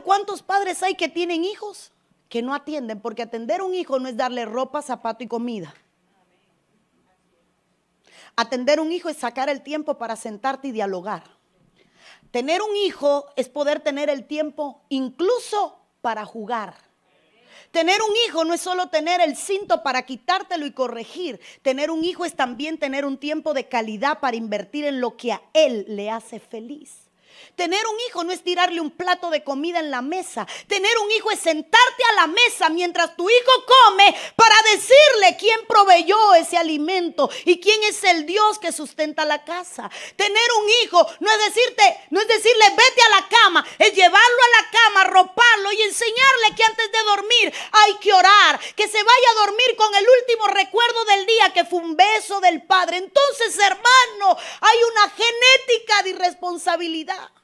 ¿cuántos padres hay que tienen hijos que no atienden? Porque atender un hijo no es darle ropa, zapato y comida. Atender un hijo es sacar el tiempo para sentarte y dialogar. Tener un hijo es poder tener el tiempo incluso para jugar. Tener un hijo no es solo tener el cinto para quitártelo y corregir. Tener un hijo es también tener un tiempo de calidad para invertir en lo que a él le hace feliz. Tener un hijo no es tirarle un plato de comida en la mesa. Tener un hijo es sentarte a la mesa mientras tu hijo come para decirle quién proveyó ese alimento y quién es el Dios que sustenta la casa. Tener un hijo no es decirte, no es decirle vete a la cama, es llevarlo a la cama, roparlo y enseñarle que antes de dormir hay que orar, que se vaya a dormir con el último recuerdo del día que fue un beso del Padre. Entonces, hermano, responsabilidad.